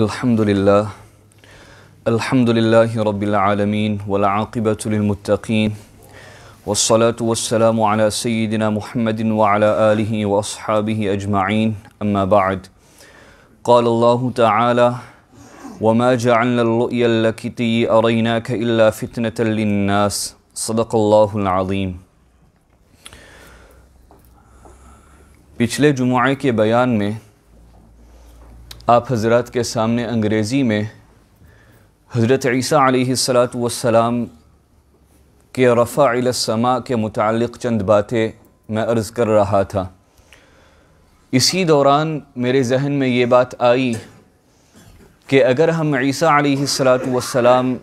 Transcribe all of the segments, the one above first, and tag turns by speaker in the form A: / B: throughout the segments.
A: الحمد لله الحمد لله رب العالمين والعاقبة للمتقين والصلاة والسلام على سيدنا محمد وعلى آله وأصحابه أجمعين أما بعد قال الله تعالى وما جعلنا الرؤيا التي أريناك إلا فتنة للناس صدق الله العظيم पिछले जुमाए के बयान में آپ حضرات کے سامنے انگریزی میں حضرت عیسیٰ علیہ السلاۃ والسلام کے رفع علصمہ کے متعلق چند باتیں میں عرض کر رہا تھا اسی دوران میرے ذہن میں یہ بات آئی کہ اگر ہم عیسیٰ علیہ السلاۃ والسلام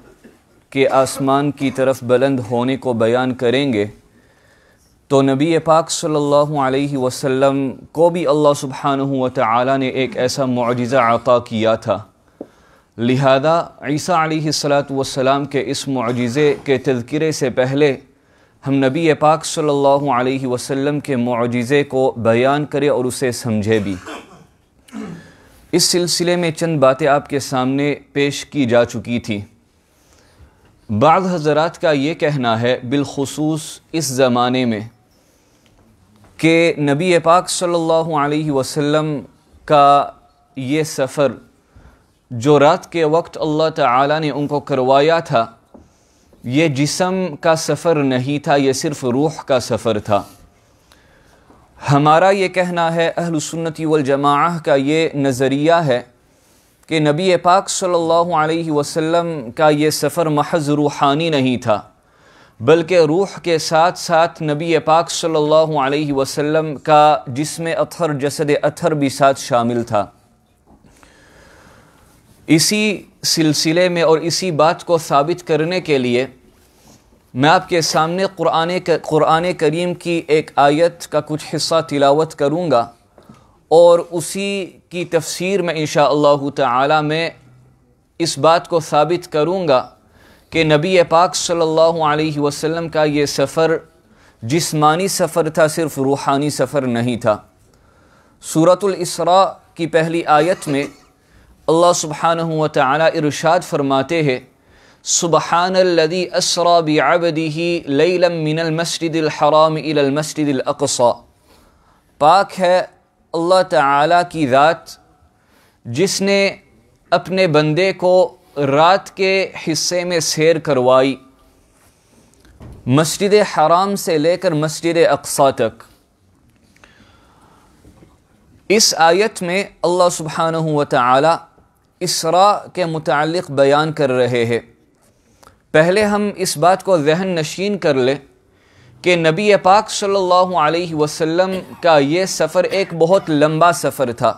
A: کے آسمان کی طرف بلند ہونے کو بیان کریں گے تو نبی پاک صلی اللہ علیہ وسلم کو بھی اللہ سبحانہ و تعالی نے ایک ایسا معجزہ عطا کیا تھا لہذا عیسیٰ علیہ صلاحت والسلام کے اس معجزے کے تذکرے سے پہلے ہم نبی پاک صلی اللہ علیہ وسلم کے معجزے کو بیان کرے اور اسے سمجھے بھی اس سلسلے میں چند باتیں آپ کے سامنے پیش کی جا چکی تھیں بعض حضرات کا یہ کہنا ہے بالخصوص اس زمانے میں کہ نبی پاک صلی اللہ علیہ وسلم کا یہ سفر جو رات کے وقت اللہ تعالی نے ان کو کروایا تھا یہ جسم کا سفر نہیں تھا یہ صرف روح کا سفر تھا ہمارا یہ کہنا ہے اہل سنتی والجماعہ کا یہ نظریہ ہے کہ نبی پاک صلی اللہ علیہ وسلم کا یہ سفر محض روحانی نہیں تھا بلکہ روح کے ساتھ ساتھ نبی پاک صلی اللہ علیہ وسلم کا جسم اتھر جسد اتھر بھی ساتھ شامل تھا اسی سلسلے میں اور اسی بات کو ثابت کرنے کے لیے میں آپ کے سامنے قرآن قرآن کریم کی ایک آیت کا کچھ حصہ تلاوت کروں گا اور اسی کی تفسیر میں انشاء اللہ تعالی میں اس بات کو ثابت کروں گا کہ نبی پاک صلی اللہ علیہ وسلم کا یہ سفر جسمانی سفر تھا صرف روحانی سفر نہیں تھا صورت الاسراء کی پہلی آیت میں اللہ سبحانہ و ارشاد فرماتے ہیں سبحان الذي اسرا لیلا من المسجد الحرام الى المسجد الاقصى پاک ہے اللہ تعالی کی ذات جس نے اپنے بندے کو رات کے حصے میں سیر کروائی مسجد حرام سے لے کر مسجد اقسا تک اس آیت میں اللہ سبحانہ و تعالی اسراء کے متعلق بیان کر رہے ہیں پہلے ہم اس بات کو ذہن نشین کر لیں کہ نبی پاک صلی اللہ علیہ وسلم کا یہ سفر ایک بہت لمبا سفر تھا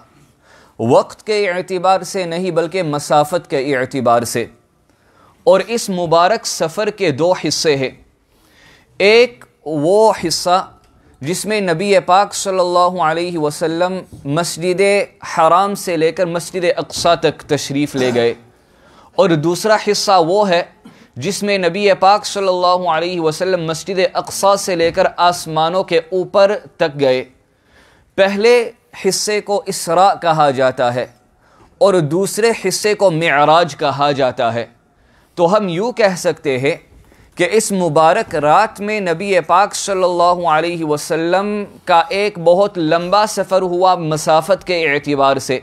A: وقت کے اعتبار سے نہیں بلکہ مسافت کے اعتبار سے اور اس مبارک سفر کے دو حصے ہیں ایک وہ حصہ جس میں نبی پاک صلی اللہ علیہ وسلم مسجد حرام سے لے کر مسجد اقسا تک تشریف لے گئے اور دوسرا حصہ وہ ہے جس میں نبی پاک صلی اللہ علیہ وسلم مسجد اقسا سے لے کر آسمانوں کے اوپر تک گئے پہلے حصے کو اسراء کہا جاتا ہے اور دوسرے حصے کو معراج کہا جاتا ہے تو ہم یوں کہہ سکتے ہیں کہ اس مبارک رات میں نبی پاک صلی اللہ علیہ وسلم کا ایک بہت لمبا سفر ہوا مسافت کے اعتبار سے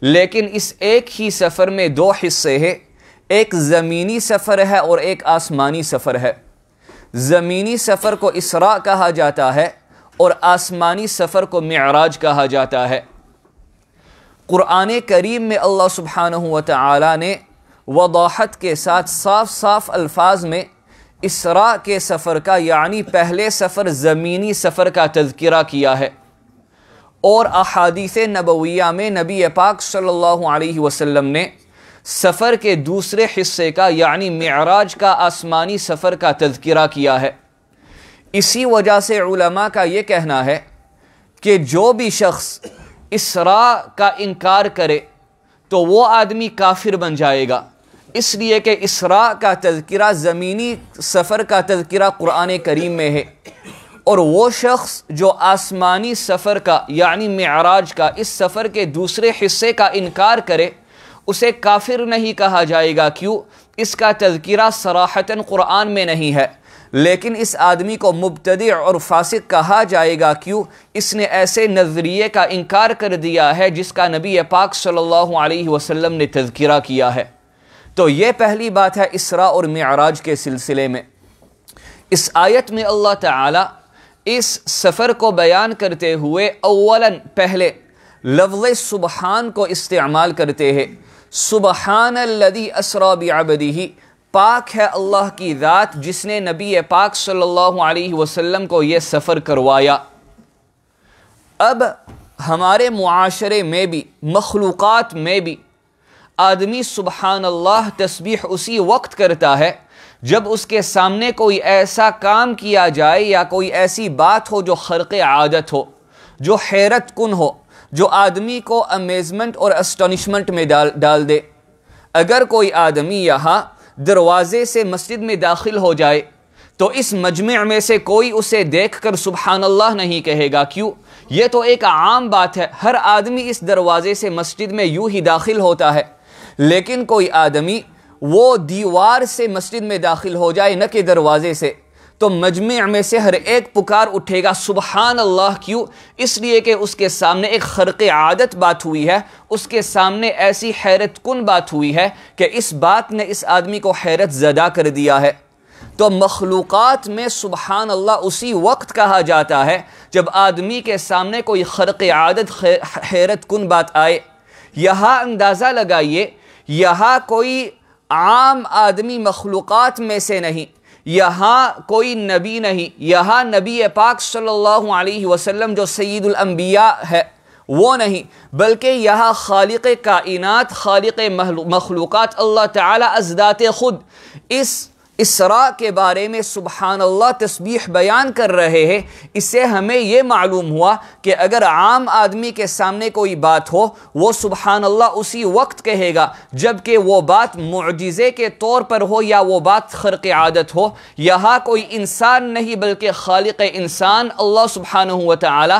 A: لیکن اس ایک ہی سفر میں دو حصے ہیں ایک زمینی سفر ہے اور ایک آسمانی سفر ہے زمینی سفر کو اسراء کہا جاتا ہے اور آسمانی سفر کو معراج کہا جاتا ہے قرآن کریم میں اللہ سبحانہ و تعالی نے وضاحت کے ساتھ صاف صاف الفاظ میں اسراء کے سفر کا یعنی پہلے سفر زمینی سفر کا تذکرہ کیا ہے اور احادیث نبویہ میں نبی پاک صلی اللہ علیہ وسلم نے سفر کے دوسرے حصے کا یعنی معراج کا آسمانی سفر کا تذکرہ کیا ہے اسی وجہ سے علماء کا یہ کہنا ہے کہ جو بھی شخص اسرا کا انکار کرے تو وہ آدمی کافر بن جائے گا اس لیے کہ اسراء کا تذکرہ زمینی سفر کا تذکرہ قرآن کریم میں ہے اور وہ شخص جو آسمانی سفر کا یعنی معراج کا اس سفر کے دوسرے حصے کا انکار کرے اسے کافر نہیں کہا جائے گا کیوں اس کا تذکرہ صراحتاً قرآن میں نہیں ہے لیکن اس آدمی کو مبتدع اور فاسق کہا جائے گا کیوں اس نے ایسے نظریے کا انکار کر دیا ہے جس کا نبی پاک صلی اللہ علیہ وسلم نے تذکرہ کیا ہے تو یہ پہلی بات ہے اسراء اور معراج کے سلسلے میں اس آیت میں اللہ تعالی اس سفر کو بیان کرتے ہوئے اولاً پہلے لفظ سبحان کو استعمال کرتے ہیں سبحان الذی اسرا بعبده پاک ہے اللہ کی ذات جس نے نبی پاک صلی اللہ علیہ وسلم کو یہ سفر کروایا اب ہمارے معاشرے میں بھی مخلوقات میں بھی آدمی سبحان اللہ تسبیح اسی وقت کرتا ہے جب اس کے سامنے کوئی ایسا کام کیا جائے یا کوئی ایسی بات ہو جو خرق عادت ہو جو حیرت کن ہو جو آدمی کو امیزمنٹ اور اسٹانشمنٹ میں ڈال ڈال دے اگر کوئی آدمی یہاں دروازے سے مسجد میں داخل ہو جائے تو اس مجمع میں سے کوئی اسے دیکھ کر سبحان اللہ نہیں کہے گا کیوں یہ تو ایک عام بات ہے ہر آدمی اس دروازے سے مسجد میں یوں ہی داخل ہوتا ہے لیکن کوئی آدمی وہ دیوار سے مسجد میں داخل ہو جائے نہ کہ دروازے سے تو مجمع میں سے ہر ایک پکار اٹھے گا سبحان اللہ کیوں اس لیے کہ اس کے سامنے ایک خرق عادت بات ہوئی ہے اس کے سامنے ایسی حیرت کن بات ہوئی ہے کہ اس بات نے اس آدمی کو حیرت زدہ کر دیا ہے تو مخلوقات میں سبحان اللہ اسی وقت کہا جاتا ہے جب آدمی کے سامنے کوئی خرق عادت حیرت کن بات آئے یہاں اندازہ لگائیے یہاں کوئی عام آدمی مخلوقات میں سے نہیں یہاں کوئی نبی نہیں یہاں نبی پاک صلی اللہ علیہ وسلم جو سید الانبیاء ہے وہ نہیں بلکہ یہاں خالق کائنات خالق مخلوقات اللہ تعالی ازداد خود اس اسراء کے بارے میں سبحان اللہ تسبیح بیان کر رہے ہیں اس سے ہمیں یہ معلوم ہوا کہ اگر عام آدمی کے سامنے کوئی بات ہو وہ سبحان اللہ اسی وقت کہے گا جب کہ وہ بات معجزے کے طور پر ہو یا وہ بات خرق عادت ہو یہاں کوئی انسان نہیں بلکہ خالق انسان اللہ سبحانہ و تعالی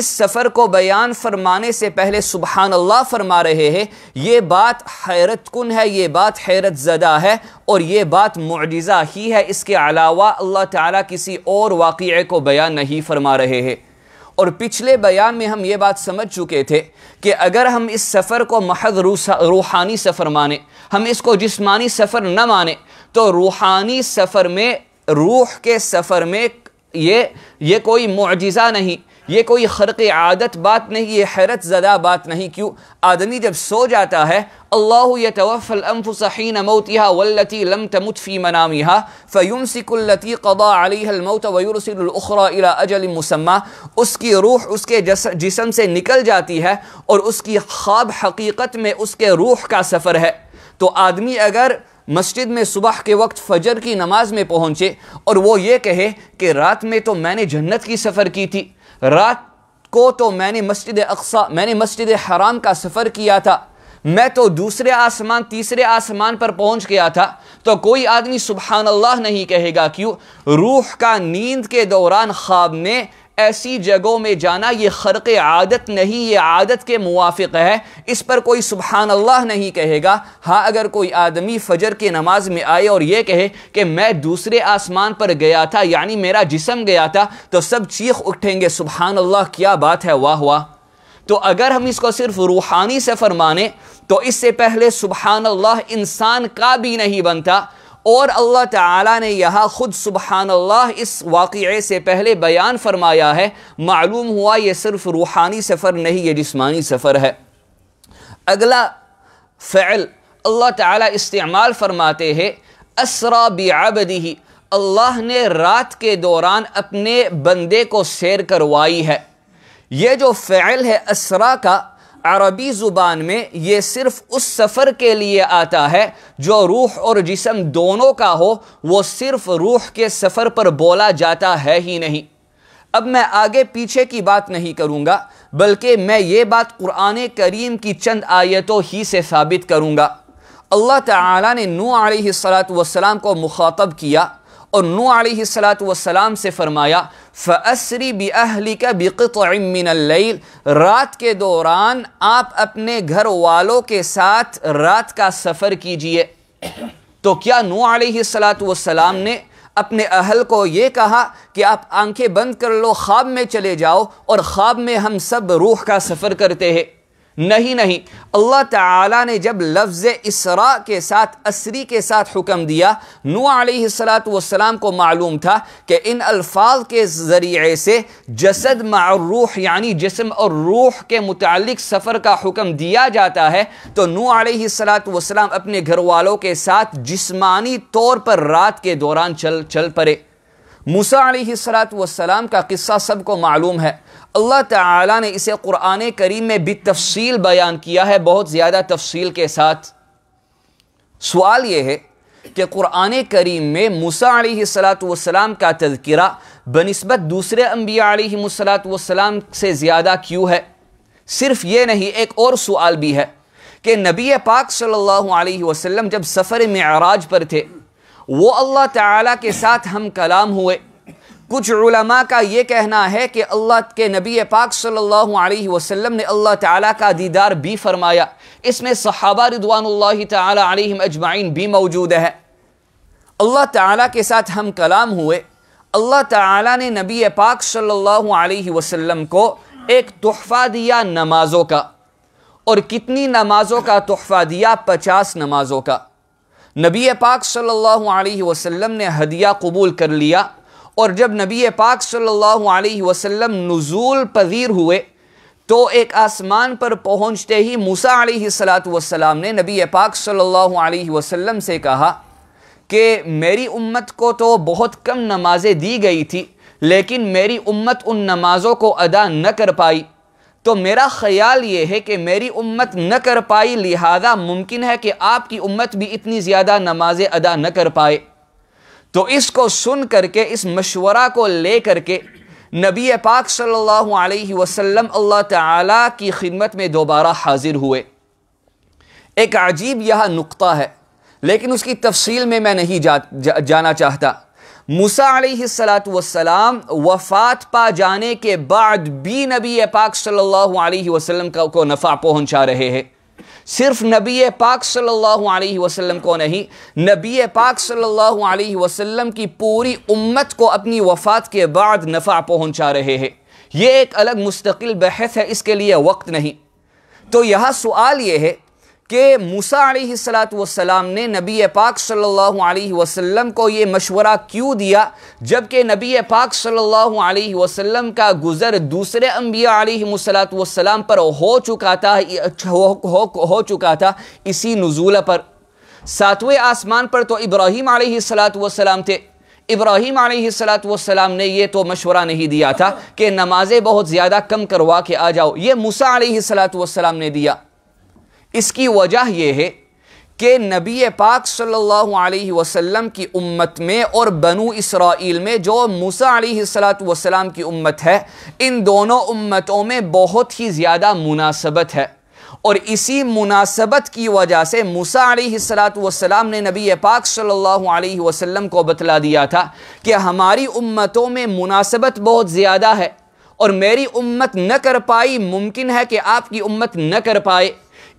A: اس سفر کو بیان فرمانے سے پہلے سبحان اللہ فرما رہے ہیں یہ بات حیرت کن ہے یہ بات حیرت زدہ ہے اور یہ بات معجزہ ہی ہے اس کے علاوہ اللہ تعالیٰ کسی اور واقعے کو بیان نہیں فرما رہے ہیں اور پچھلے بیان میں ہم یہ بات سمجھ چکے تھے کہ اگر ہم اس سفر کو محض روحانی سفر مانیں ہم اس کو جسمانی سفر نہ مانیں تو روحانی سفر میں روح کے سفر میں یہ یہ کوئی معجزہ نہیں یہ کوئی خرق عادت بات نہیں یہ حیرت زدہ بات نہیں کیوں آدمی جب سو جاتا ہے اللہ الانفس حین موتها لم تمت فی منامها لمت اللتی قضا فیومس الموت ویرسل الاخرى الى اجل مسمى اس کی روح اس کے جسم سے نکل جاتی ہے اور اس کی خواب حقیقت میں اس کے روح کا سفر ہے تو آدمی اگر مسجد میں صبح کے وقت فجر کی نماز میں پہنچے اور وہ یہ کہے کہ رات میں تو میں نے جنت کی سفر کی تھی رات کو تو میں نے مسجد اقسا میں نے مسجد حرام کا سفر کیا تھا میں تو دوسرے آسمان تیسرے آسمان پر پہنچ گیا تھا تو کوئی آدمی سبحان اللہ نہیں کہے گا کیوں روح کا نیند کے دوران خواب میں ایسی جگہوں میں جانا یہ خرق عادت نہیں یہ عادت کے موافق ہے اس پر کوئی سبحان اللہ نہیں کہے گا ہاں اگر کوئی آدمی فجر کی نماز میں آئے اور یہ کہے کہ میں دوسرے آسمان پر گیا تھا یعنی میرا جسم گیا تھا تو سب چیخ اٹھیں گے سبحان اللہ کیا بات ہے واہ واہ تو اگر ہم اس کو صرف روحانی سے فرمانے تو اس سے پہلے سبحان اللہ انسان کا بھی نہیں بنتا اور اللہ تعالیٰ نے یہاں خود سبحان اللہ اس واقعے سے پہلے بیان فرمایا ہے معلوم ہوا یہ صرف روحانی سفر نہیں یہ جسمانی سفر ہے اگلا فعل اللہ تعالیٰ استعمال فرماتے ہیں اسرا بیابدہی اللہ نے رات کے دوران اپنے بندے کو سیر کروائی ہے یہ جو فعل ہے اسرا کا عربی زبان میں یہ صرف اس سفر کے لیے آتا ہے جو روح اور جسم دونوں کا ہو وہ صرف روح کے سفر پر بولا جاتا ہے ہی نہیں اب میں آگے پیچھے کی بات نہیں کروں گا بلکہ میں یہ بات قرآن کریم کی چند آیتوں ہی سے ثابت کروں گا اللہ تعالیٰ نے علیہ السلاۃ والسلام کو مخاطب کیا اور نو علیہ السلاۃ والسلام سے فرمایا فَأَسْرِ بہلی کا مِّنَ اللَّيْلِ رات کے دوران آپ اپنے گھر والوں کے ساتھ رات کا سفر کیجئے تو کیا نو علیہ السلاۃ والسلام نے اپنے اہل کو یہ کہا کہ آپ آنکھیں بند کر لو خواب میں چلے جاؤ اور خواب میں ہم سب روح کا سفر کرتے ہیں نہیں نہیں اللہ تعالی نے جب لفظ اسراء کے ساتھ اسری کے ساتھ حکم دیا نو علیہ السلاۃ والسلام السلام کو معلوم تھا کہ ان الفاظ کے ذریعے سے جسد مع روح یعنی جسم اور روح کے متعلق سفر کا حکم دیا جاتا ہے تو نو علیہ السلاۃ والسلام السلام اپنے گھر والوں کے ساتھ جسمانی طور پر رات کے دوران چل چل پڑے موسیٰ علیہ السلاۃ والسلام کا قصہ سب کو معلوم ہے اللہ تعالیٰ نے اسے قرآن کریم میں بھی تفصیل بیان کیا ہے بہت زیادہ تفصیل کے ساتھ سوال یہ ہے کہ قرآن کریم میں موسیٰ علیہ السلاۃ والسلام کا تذکرہ بنسبت دوسرے انبیاء علیہ السلاۃ والسلام سے زیادہ کیوں ہے صرف یہ نہیں ایک اور سوال بھی ہے کہ نبی پاک صلی اللہ علیہ وسلم جب سفر میں پر تھے وہ اللہ تعالیٰ کے ساتھ ہم کلام ہوئے کچھ علماء کا یہ کہنا ہے کہ اللہ کے نبی پاک صلی اللہ علیہ وسلم نے اللہ تعالیٰ کا دیدار بھی فرمایا اس میں صحابہ رضوان اللہ تعالیٰ علیہم اجمعین بھی موجود ہے اللہ تعالیٰ کے ساتھ ہم کلام ہوئے اللہ تعالیٰ نے نبی پاک صلی اللہ علیہ وسلم کو ایک تحفہ دیا نمازوں کا اور کتنی نمازوں کا تحفہ دیا پچاس نمازوں کا نبی پاک صلی اللہ علیہ وسلم نے ہدیہ قبول کر لیا اور جب نبی پاک صلی اللہ علیہ وسلم نزول پذیر ہوئے تو ایک آسمان پر پہنچتے ہی موسیٰ علیہ السلام نے نبی پاک صلی اللہ علیہ وسلم سے کہا کہ میری امت کو تو بہت کم نمازیں دی گئی تھی لیکن میری امت ان نمازوں کو ادا نہ کر پائی تو میرا خیال یہ ہے کہ میری امت نہ کر پائی لہذا ممکن ہے کہ آپ کی امت بھی اتنی زیادہ نمازیں ادا نہ کر پائے تو اس کو سن کر کے اس مشورہ کو لے کر کے نبی پاک صلی اللہ علیہ وسلم اللہ تعالیٰ کی خدمت میں دوبارہ حاضر ہوئے ایک عجیب یہ نقطہ ہے لیکن اس کی تفصیل میں میں نہیں جا جانا چاہتا موسیٰ علیہ السلاۃ وسلام وفات پا جانے کے بعد بھی نبی پاک صلی اللہ علیہ وسلم کو نفع پہنچا رہے ہیں صرف نبی پاک صلی اللہ علیہ وسلم کو نہیں نبی پاک صلی اللہ علیہ وسلم کی پوری امت کو اپنی وفات کے بعد نفع پہنچا رہے ہیں یہ ایک الگ مستقل بحث ہے اس کے لیے وقت نہیں تو یہاں سوال یہ ہے کہ موسیٰ علیہ السلام نے نبی پاک صلی اللہ علیہ وسلم کو یہ مشورہ کیوں دیا جبکہ نبی پاک صلی اللہ علیہ وسلم کا گزر دوسرے انبیاء علیہ السلام پر ہو چکا تھا ہو چکا تھا اسی نزول پر ساتویں آسمان پر تو ابراہیم علیہ السلام تھے ابراہیم علیہ السلام نے یہ تو مشورہ نہیں دیا تھا کہ نمازیں بہت زیادہ کم کروا کے آ جاؤ یہ موسیٰ علیہ السلام نے دیا اس کی وجہ یہ ہے کہ نبی پاک صلی اللہ علیہ وسلم کی امت میں اور بنو اسرائیل میں جو موسیٰ علیہ السلاۃ کی امت ہے ان دونوں امتوں میں بہت ہی زیادہ مناسبت ہے اور اسی مناسبت کی وجہ سے موسیٰ علیہ السلام نے نبی پاک صلی اللہ علیہ وسلم کو بتلا دیا تھا کہ ہماری امتوں میں مناسبت بہت زیادہ ہے اور میری امت نہ کر پائی ممکن ہے کہ آپ کی امت نہ کر پائے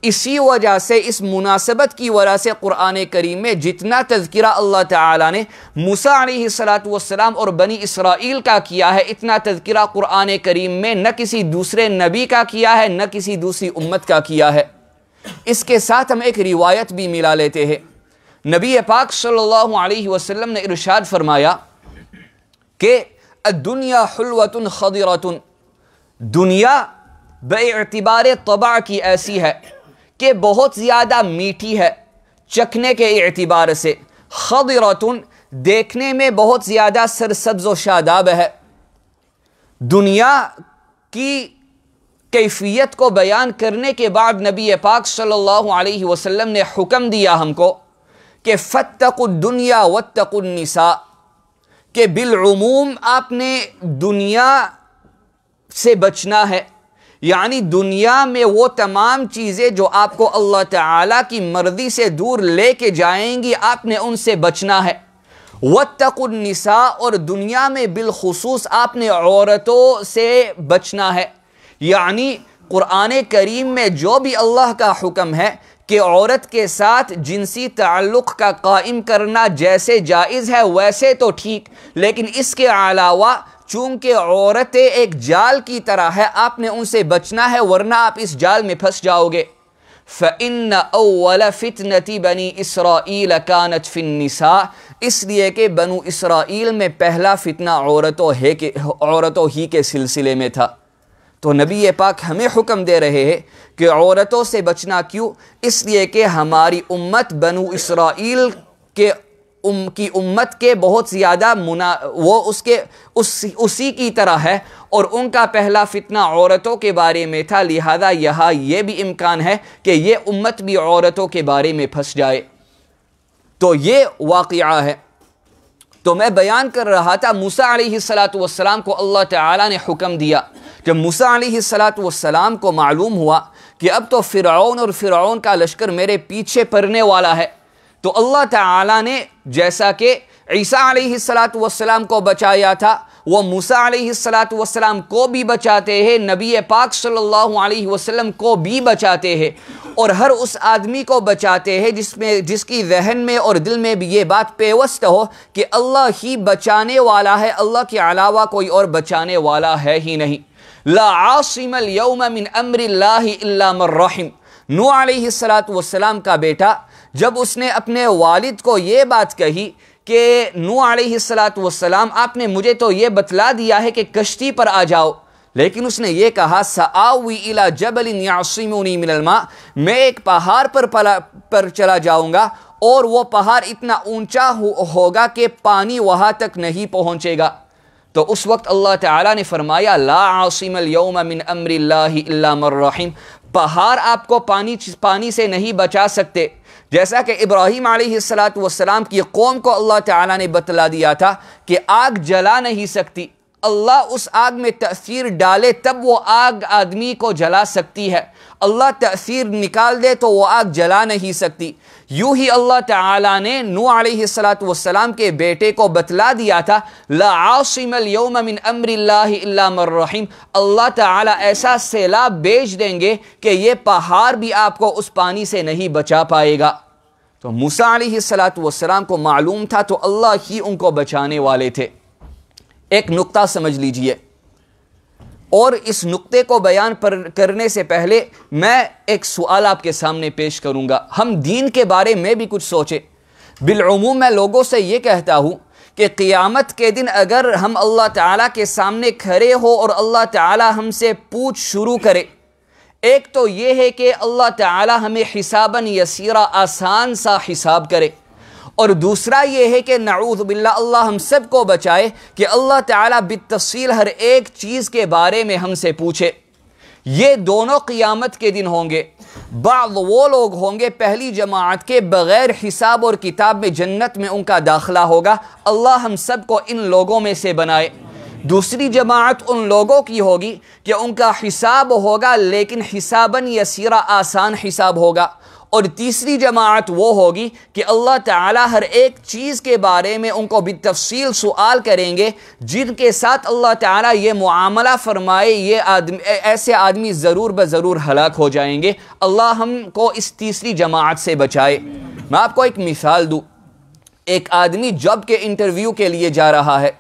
A: اسی وجہ سے اس مناسبت کی وجہ سے قرآن کریم میں جتنا تذکرہ اللہ تعالیٰ نے موسیٰ علیہ سلاۃ والسلام اور بنی اسرائیل کا کیا ہے اتنا تذکرہ قرآن کریم میں نہ کسی دوسرے نبی کا کیا ہے نہ کسی دوسری امت کا کیا ہے اس کے ساتھ ہم ایک روایت بھی ملا لیتے ہیں نبی پاک صلی اللہ علیہ وسلم نے ارشاد فرمایا کہ دنیا حلوت خدر دنیا بے اعتبار طبع کی ایسی ہے کہ بہت زیادہ میٹھی ہے چکھنے کے اعتبار سے خضرتن دیکھنے میں بہت زیادہ سرسبز و شاداب ہے دنیا کی کیفیت کو بیان کرنے کے بعد نبی پاک صلی اللہ علیہ وسلم نے حکم دیا ہم کو کہ فتق الدنیا واتق النساء کہ بالعموم آپ نے دنیا سے بچنا ہے یعنی دنیا میں وہ تمام چیزیں جو آپ کو اللہ تعالیٰ کی مرضی سے دور لے کے جائیں گی آپ نے ان سے بچنا ہے وطق النساء اور دنیا میں بالخصوص آپ نے عورتوں سے بچنا ہے یعنی قرآن کریم میں جو بھی اللہ کا حکم ہے کہ عورت کے ساتھ جنسی تعلق کا قائم کرنا جیسے جائز ہے ویسے تو ٹھیک لیکن اس کے علاوہ چونکہ عورتیں ایک جال کی طرح ہے آپ نے ان سے بچنا ہے ورنہ آپ اس جال میں پھنس جاؤ گے اس لیے کہ بنو اسرائیل میں پہلا فتنہ عورتوں ہے کہ عورتوں ہی کے سلسلے میں تھا تو نبی پاک ہمیں حکم دے رہے ہیں کہ عورتوں سے بچنا کیوں اس لیے کہ ہماری امت بنو اسرائیل کے ام کی امت کے بہت زیادہ منا وہ اس کے اس اسی کی طرح ہے اور ان کا پہلا فتنہ عورتوں کے بارے میں تھا لہذا یہاں یہ بھی امکان ہے کہ یہ امت بھی عورتوں کے بارے میں پھنس جائے تو یہ واقعہ ہے تو میں بیان کر رہا تھا موسا علیہ السلاۃ والسلام کو اللہ تعالیٰ نے حکم دیا جب موسا علیہ السلاۃ والسلام کو معلوم ہوا کہ اب تو فرعون اور فرعون کا لشکر میرے پیچھے پڑنے والا ہے تو اللہ تعالیٰ نے جیسا کہ عیسیٰ علیہ السلاۃ والسلام کو بچایا تھا وہ موسا علیہ السلاۃ والسلام کو بھی بچاتے ہیں نبی پاک صلی اللہ علیہ وسلم کو بھی بچاتے ہیں اور ہر اس آدمی کو بچاتے ہیں جس میں جس کی ذہن میں اور دل میں بھی یہ بات پیوست ہو کہ اللہ ہی بچانے والا ہے اللہ کے علاوہ کوئی اور بچانے والا ہے ہی نہیں لا عاصم الیوم من امر اللہ اللہ رحم نو علیہ السلاۃ والسلام کا بیٹا جب اس نے اپنے والد کو یہ بات کہی کہ نو علیہ سلاۃ وسلام آپ نے مجھے تو یہ بتلا دیا ہے کہ کشتی پر آ جاؤ لیکن اس نے یہ کہا سا جبل علی من الماء میں ایک پہاڑ پر پلا پر چلا جاؤں گا اور وہ پہاڑ اتنا اونچا ہوگا کہ پانی وہاں تک نہیں پہنچے گا تو اس وقت اللہ تعالیٰ نے فرمایا لا عاصم اليوم من امر اللہ علام مرحیم پہاڑ آپ کو پانی پانی سے نہیں بچا سکتے جیسا کہ ابراہیم السلاۃ والسلام کی قوم کو اللہ تعالیٰ نے بتلا دیا تھا کہ آگ جلا نہیں سکتی اللہ اس آگ میں تأثیر ڈالے تب وہ آگ آدمی کو جلا سکتی ہے اللہ تأثیر نکال دے تو وہ آگ جلا نہیں سکتی یوں ہی اللہ تعالیٰ نے نو علیہ السلاۃ والسلام کے بیٹے کو بتلا دیا تھا الیوم من امر اللہ مرحم اللہ تعالیٰ ایسا سیلاب بیچ دیں گے کہ یہ پہاڑ بھی آپ کو اس پانی سے نہیں بچا پائے گا تو موسیٰ علیہ السلاۃ والسلام کو معلوم تھا تو اللہ ہی ان کو بچانے والے تھے ایک نقطہ سمجھ لیجئے اور اس نقطے کو بیان پر کرنے سے پہلے میں ایک سوال آپ کے سامنے پیش کروں گا ہم دین کے بارے میں بھی کچھ سوچیں بالعموم میں لوگوں سے یہ کہتا ہوں کہ قیامت کے دن اگر ہم اللہ تعالیٰ کے سامنے کھڑے ہو اور اللہ تعالیٰ ہم سے پوچھ شروع کرے ایک تو یہ ہے کہ اللہ تعالیٰ ہمیں حساباً یسیرہ آسان سا حساب کرے اور دوسرا یہ ہے کہ نعوذ باللہ اللہ ہم سب کو بچائے کہ اللہ تعالیٰ بالتفصیل ہر ایک چیز کے بارے میں ہم سے پوچھے یہ دونوں قیامت کے دن ہوں گے بعض وہ لوگ ہوں گے پہلی جماعت کے بغیر حساب اور کتاب میں جنت میں ان کا داخلہ ہوگا اللہ ہم سب کو ان لوگوں میں سے بنائے دوسری جماعت ان لوگوں کی ہوگی کہ ان کا حساب ہوگا لیکن حساباً یسیرہ آسان حساب ہوگا اور تیسری جماعت وہ ہوگی کہ اللہ تعالیٰ ہر ایک چیز کے بارے میں ان کو بھی تفصیل سوال کریں گے جن کے ساتھ اللہ تعالیٰ یہ معاملہ فرمائے یہ ایسے آدمی ضرور بضرور ہلاک ہو جائیں گے اللہ ہم کو اس تیسری جماعت سے بچائے میں آپ کو ایک مثال دوں ایک آدمی جب کے انٹرویو کے لیے جا رہا ہے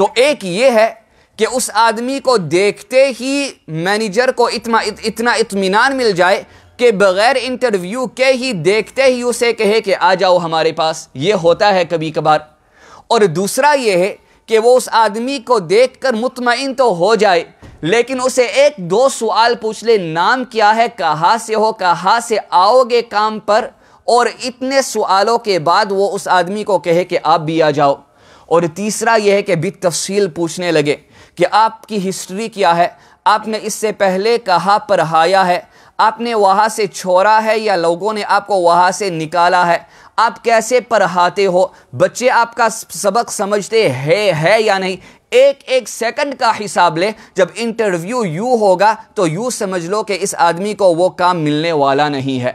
A: تو ایک یہ ہے کہ اس آدمی کو دیکھتے ہی مینیجر کو اتنا اتنا اطمینان مل جائے کہ بغیر انٹرویو کے ہی دیکھتے ہی اسے کہے کہ آ جاؤ ہمارے پاس یہ ہوتا ہے کبھی کبھار اور دوسرا یہ ہے کہ وہ اس آدمی کو دیکھ کر مطمئن تو ہو جائے لیکن اسے ایک دو سوال پوچھ لے نام کیا ہے کہاں سے ہو کہاں سے آؤ گے کام پر اور اتنے سوالوں کے بعد وہ اس آدمی کو کہے کہ آپ بھی آ جاؤ اور تیسرا یہ ہے کہ بھی تفصیل پوچھنے لگے کہ آپ کی ہسٹری کیا ہے آپ نے اس سے پہلے کہاں پر ہے آپ نے وہاں سے چھوڑا ہے یا لوگوں نے آپ کو وہاں سے نکالا ہے آپ کیسے پڑھاتے ہو بچے آپ کا سبق سمجھتے ہے ہے یا نہیں ایک ایک سیکنڈ کا حساب لے جب انٹرویو یوں ہوگا تو یوں سمجھ لو کہ اس آدمی کو وہ کام ملنے والا نہیں ہے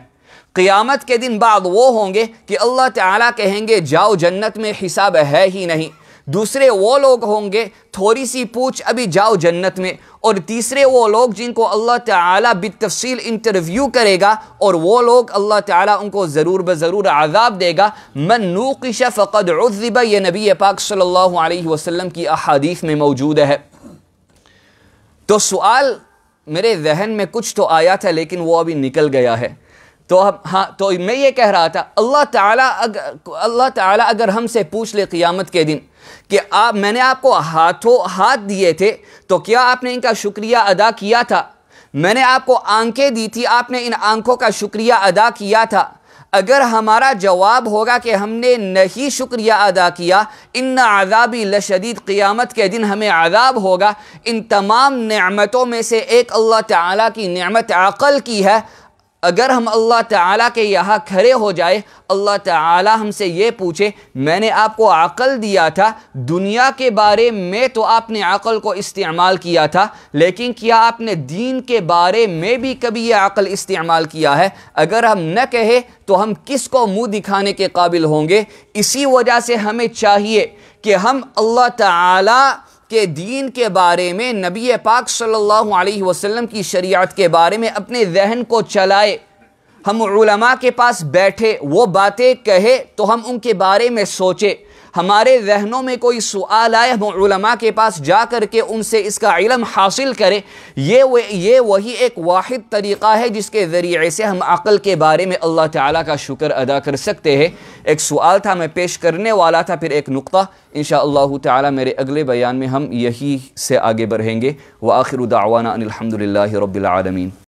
A: قیامت کے دن بعد وہ ہوں گے کہ اللہ تعالیٰ کہیں گے جاؤ جنت میں حساب ہے ہی نہیں دوسرے وہ لوگ ہوں گے تھوڑی سی پوچھ ابھی جاؤ جنت میں اور تیسرے وہ لوگ جن کو اللہ تعالیٰ بالتفصیل انٹرویو کرے گا اور وہ لوگ اللہ تعالیٰ ان کو ضرور بضرور عذاب دے گا من نوقش فقد عذب یہ نبی پاک صلی اللہ علیہ وسلم کی احادیث میں موجود ہے تو سوال میرے ذہن میں کچھ تو آیا تھا لیکن وہ ابھی نکل گیا ہے تو اب ہاں تو میں یہ کہہ رہا تھا اللہ تعالیٰ اگر اللہ تعالیٰ اگر ہم سے پوچھ لے قیامت کے دن کہ آپ میں نے آپ کو ہاتھوں ہاتھ دیے تھے تو کیا آپ نے ان کا شکریہ ادا کیا تھا میں نے آپ کو آنکھیں دی تھی آپ نے ان آنکھوں کا شکریہ ادا کیا تھا اگر ہمارا جواب ہوگا کہ ہم نے نہیں شکریہ ادا کیا ان عذابی لشدید قیامت کے دن ہمیں عذاب ہوگا ان تمام نعمتوں میں سے ایک اللہ تعالیٰ کی نعمت عقل کی ہے اگر ہم اللہ تعالیٰ کے یہاں کھڑے ہو جائے اللہ تعالیٰ ہم سے یہ پوچھے میں نے آپ کو عقل دیا تھا دنیا کے بارے میں تو آپ نے عقل کو استعمال کیا تھا لیکن کیا آپ نے دین کے بارے میں بھی کبھی یہ عقل استعمال کیا ہے اگر ہم نہ کہے تو ہم کس کو منہ دکھانے کے قابل ہوں گے اسی وجہ سے ہمیں چاہیے کہ ہم اللہ تعالیٰ کہ دین کے بارے میں نبی پاک صلی اللہ علیہ وسلم کی شریعت کے بارے میں اپنے ذہن کو چلائے ہم علماء کے پاس بیٹھے وہ باتیں کہے تو ہم ان کے بارے میں سوچے ہمارے ذہنوں میں کوئی سوال آئے ہم علماء کے پاس جا کر کے ان سے اس کا علم حاصل کرے یہ وہی ایک واحد طریقہ ہے جس کے ذریعے سے ہم عقل کے بارے میں اللہ تعالیٰ کا شکر ادا کر سکتے ہیں ایک سوال تھا میں پیش کرنے والا تھا پھر ایک نقطہ انشاءاللہ اللہ تعالیٰ میرے اگلے بیان میں ہم یہی سے آگے بڑھیں گے وآخر دعوانا ان الحمدللہ رب العالمین